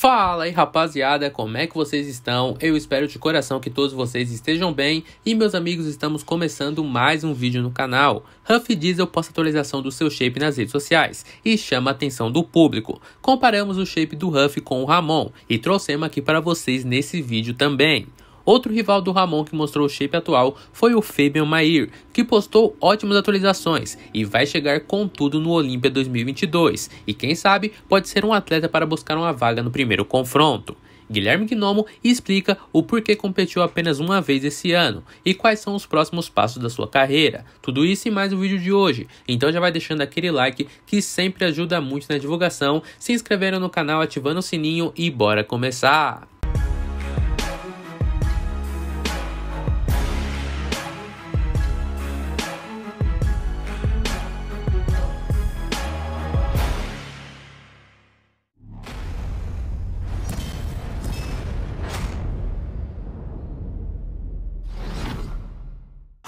Fala aí rapaziada, como é que vocês estão? Eu espero de coração que todos vocês estejam bem e meus amigos, estamos começando mais um vídeo no canal. Huff Diesel posta atualização do seu shape nas redes sociais e chama a atenção do público. Comparamos o shape do Huff com o Ramon e trouxemos aqui para vocês nesse vídeo também. Outro rival do Ramon que mostrou o shape atual foi o Fabian Mair, que postou ótimas atualizações e vai chegar com tudo no Olímpia 2022 e quem sabe pode ser um atleta para buscar uma vaga no primeiro confronto. Guilherme Gnomo explica o porquê competiu apenas uma vez esse ano e quais são os próximos passos da sua carreira. Tudo isso e mais no vídeo de hoje. Então já vai deixando aquele like que sempre ajuda muito na divulgação, se inscrevendo no canal, ativando o sininho e bora começar!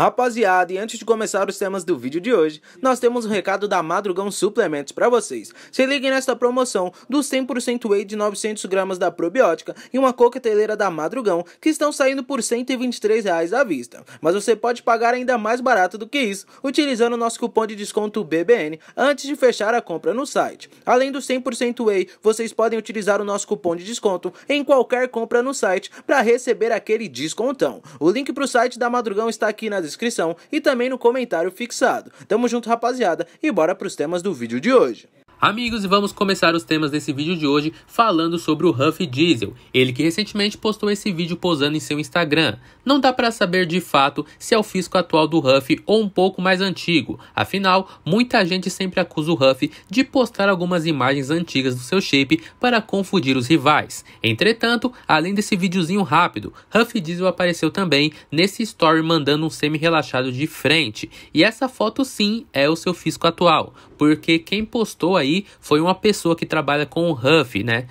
Rapaziada, e antes de começar os temas do vídeo de hoje, nós temos um recado da Madrugão Suplementos para vocês. Se liguem nesta promoção dos 100% whey de 900 gramas da probiótica e uma coqueteleira da Madrugão que estão saindo por R$ 123 reais à vista. Mas você pode pagar ainda mais barato do que isso utilizando o nosso cupom de desconto BBN antes de fechar a compra no site. Além do 100% whey, vocês podem utilizar o nosso cupom de desconto em qualquer compra no site para receber aquele descontão. O link para o site da Madrugão está aqui na descrição descrição e também no comentário fixado. Tamo junto, rapaziada, e bora pros temas do vídeo de hoje. Amigos, e vamos começar os temas desse vídeo de hoje falando sobre o Huff Diesel, ele que recentemente postou esse vídeo posando em seu Instagram. Não dá para saber de fato se é o fisco atual do Huff ou um pouco mais antigo, afinal, muita gente sempre acusa o Huff de postar algumas imagens antigas do seu shape para confundir os rivais. Entretanto, além desse videozinho rápido, Huff Diesel apareceu também nesse story mandando um semi-relaxado de frente, e essa foto sim é o seu fisco atual, porque quem postou aí aí foi uma pessoa que trabalha com o Huff, né?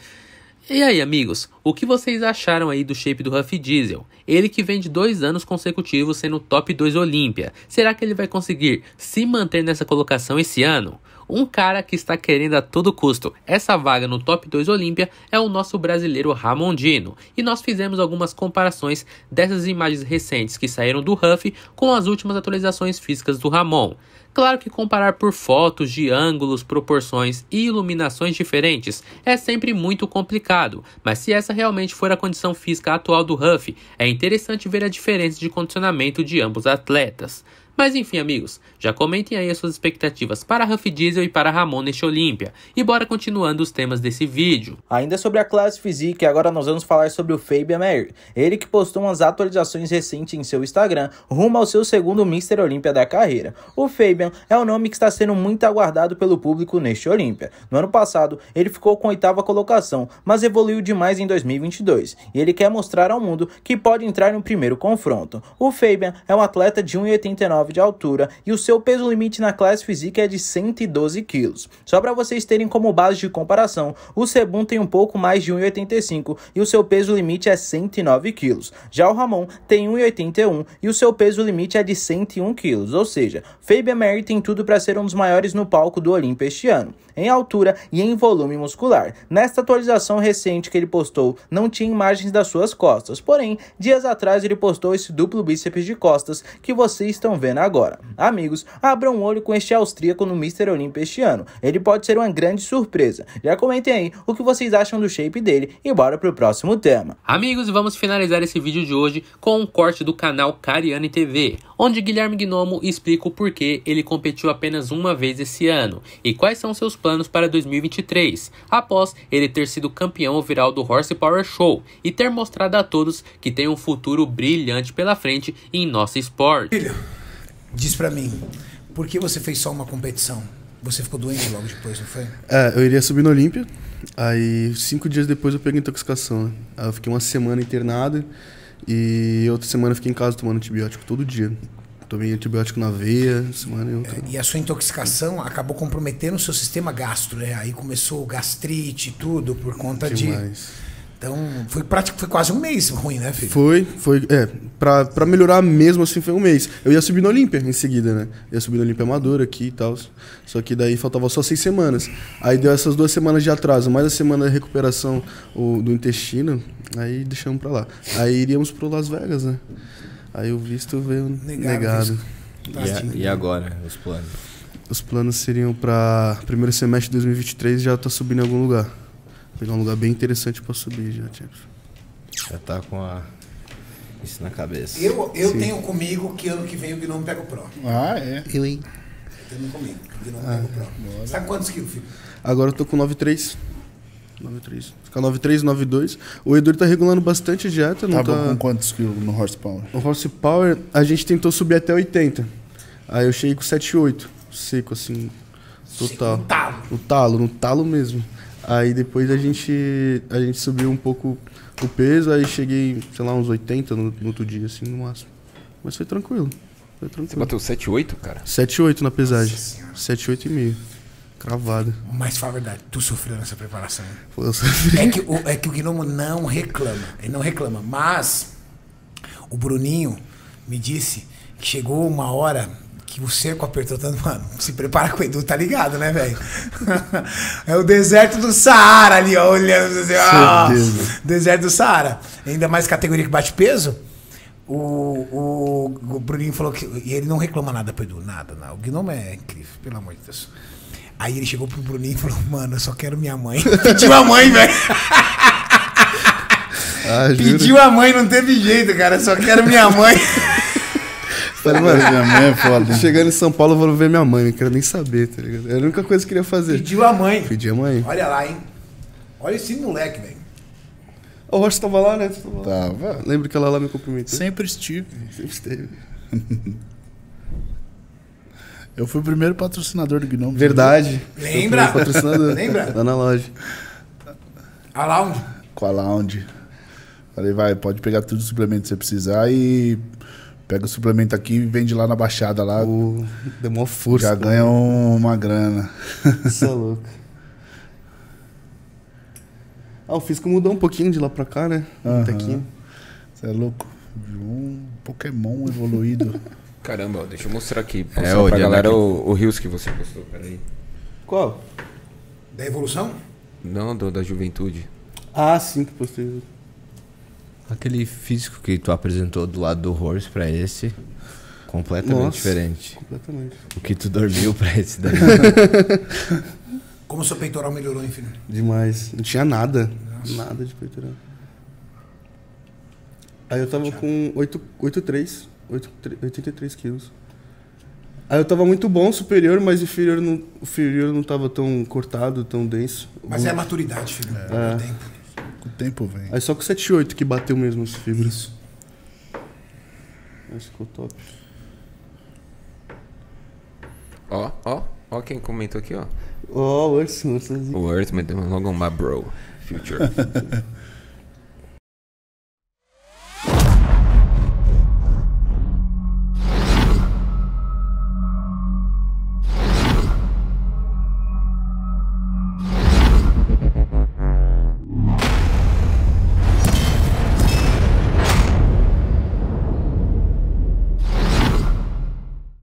E aí, amigos, o que vocês acharam aí do shape do Huff Diesel? Ele que vem de dois anos consecutivos sendo top 2 Olímpia. Será que ele vai conseguir se manter nessa colocação esse ano? um cara que está querendo a todo custo essa vaga no top 2 Olímpia é o nosso brasileiro Ramondino. E nós fizemos algumas comparações dessas imagens recentes que saíram do Huff com as últimas atualizações físicas do Ramon. Claro que comparar por fotos de ângulos, proporções e iluminações diferentes é sempre muito complicado, mas se essa realmente for a condição física atual do Huff, é interessante ver a diferença de condicionamento de ambos atletas. Mas enfim, amigos, já comentem aí as suas expectativas para Huff Diesel e para Ramon neste Olímpia. E bora continuando os temas desse vídeo. Ainda sobre a classe física, agora nós vamos falar sobre o Fabian Mayer. Ele que postou umas atualizações recentes em seu Instagram, rumo ao seu segundo Mister Olímpia da carreira. O Fabian é o nome que está sendo muito aguardado pelo público neste Olímpia. No ano passado, ele ficou com a oitava colocação, mas evoluiu demais em 2022. E ele quer mostrar ao mundo que pode entrar no primeiro confronto. O Fabian é um atleta de 1,89 de altura e o seu peso limite na classe física é de 112 quilos. Só para vocês terem como base de comparação, o Sebum tem um pouco mais de 1,85 e o seu peso limite é 109 quilos. Já o Ramon tem 1,81 e o seu peso limite é de 101 quilos, ou seja, Fabian Mary tem tudo para ser um dos maiores no palco do Olimpo este ano, em altura e em volume muscular. Nesta atualização recente que ele postou, não tinha imagens das suas costas, porém, dias atrás ele postou esse duplo bíceps de costas que vocês estão vendo agora. Amigos, abram um olho com este austríaco no Mr. Olympia este ano. Ele pode ser uma grande surpresa. Já comentem aí o que vocês acham do shape dele e bora pro próximo tema. Amigos, vamos finalizar esse vídeo de hoje com um corte do canal Cariani TV, onde Guilherme Gnomo explica o porquê ele competiu apenas uma vez esse ano e quais são seus planos para 2023, após ele ter sido campeão viral do Horse Power Show e ter mostrado a todos que tem um futuro brilhante pela frente em nosso esporte. Filho. Diz para mim, por que você fez só uma competição? Você ficou doente logo depois, não foi? É, eu iria subir no Olímpia, aí cinco dias depois eu peguei intoxicação. Né? Aí eu fiquei uma semana internado e outra semana eu fiquei em casa tomando antibiótico todo dia. Tomei antibiótico na veia, semana e outra. É, e a sua intoxicação acabou comprometendo o seu sistema gastro, né? Aí começou gastrite e tudo por conta Demais. de então, foi, prático, foi quase um mês ruim, né, filho? Foi, foi. É, pra, pra melhorar mesmo assim foi um mês. Eu ia subir no Olímpia em seguida, né? ia subir no Olímpia Amadora aqui e tal. Só que daí faltava só seis semanas. Aí deu essas duas semanas de atraso, mais a semana de recuperação o, do intestino. Aí deixamos pra lá. Aí iríamos pro Las Vegas, né? Aí o visto veio negado. negado. E, a, e agora, os planos? Os planos seriam pra primeiro semestre de 2023 já tá subindo em algum lugar pegar um lugar bem interessante para subir já, Champions. Já tá com a isso na cabeça. Eu, eu tenho comigo que ano que vem o Gnome pega o Pro. Ah, é? Eu, hein? Eu tenho comigo. O Gnome ah, pega o Pro. Bora. Sabe tá quantos quilos, filho? Agora eu tô com 9,3. 9,3. Fica 9,3, 9,2. O Edu tá regulando bastante a dieta. Não Tava tá, tá... com quantos quilos no Horsepower? No Horsepower, a gente tentou subir até 80. Aí eu cheguei com 7,8. Seco, assim, total. Seco no talo. No talo, no talo mesmo. Aí depois a gente, a gente subiu um pouco o peso, aí cheguei, sei lá, uns 80 no, no outro dia, assim, no máximo. Mas foi tranquilo. Foi tranquilo. Você bateu 7,8, cara? 7,8 na pesagem. 7,8 e meio. Cravado. Mas fala a verdade, tu sofreu nessa preparação. Né? Eu sofri. É que, o, é que o Gnomo não reclama. Ele não reclama. Mas o Bruninho me disse que chegou uma hora que o cerco apertou tanto, mano, se prepara com o Edu, tá ligado, né, velho? é o deserto do Saara ali, ó, olhando assim, ó, deserto do Saara. Ainda mais categoria que bate peso. O, o, o, Bruninho falou que. E ele não reclama nada pro Edu, nada, nada. O Gnome é incrível, pelo amor de Deus. Aí ele chegou pro Bruninho e falou: Mano, eu só quero minha mãe. Pediu a mãe, velho. Ah, Pediu a mãe, não teve jeito, cara. Eu só quero minha mãe. Falei, mano, minha mãe é foda. Chegando em São Paulo, eu vou ver minha mãe, não quero nem saber, tá ligado? Era a única coisa que eu queria fazer. Pediu a mãe. Pediu a mãe. Olha lá, hein? Olha esse moleque, velho. O Rocha tava lá, né? tava. Lá. tava. Lembro que ela lá me cumprimentou. Sempre estive. Sempre esteve. eu fui o primeiro patrocinador do Gnome. Verdade. Lembra? Patrocinador. Lembra? Lá na loja. A Lounge? Com a Lounge. Falei, vai, pode pegar tudo os suplementos que você precisar e Pega o suplemento aqui e vende lá na Baixada. lá. Uh, deu uma força. Já ganha um, uma grana. Isso é louco. Ah, o físico mudou um pouquinho de lá pra cá, né? Uhum. Tá aqui. Você é louco. Um Pokémon evoluído. Caramba, deixa eu mostrar aqui. É, mostrar é, pra galera aqui. o, o rios que você postou, peraí. Qual? Da evolução? Não, do, da juventude. Ah, sim, que postei. Aquele físico que tu apresentou do lado do Horse para esse, completamente Nossa, diferente. Completamente. O que tu dormiu para esse daí. Como o seu peitoral melhorou, enfim. Demais. Não tinha nada. Nossa. Nada de peitoral. Aí eu tava com 8, 83 quilos. Aí eu tava muito bom, superior, mas inferior não, inferior não tava tão cortado, tão denso. Mas é a maturidade, filho. É. É. O tempo. Com o tempo vem. Aí só com o 78 que bateu mesmo as fibras. Isso. Esse ficou top. Ó, ó, ó quem comentou aqui, ó. Ó, oh, o Urson. Tá o Urson meteu logo um bro. Future.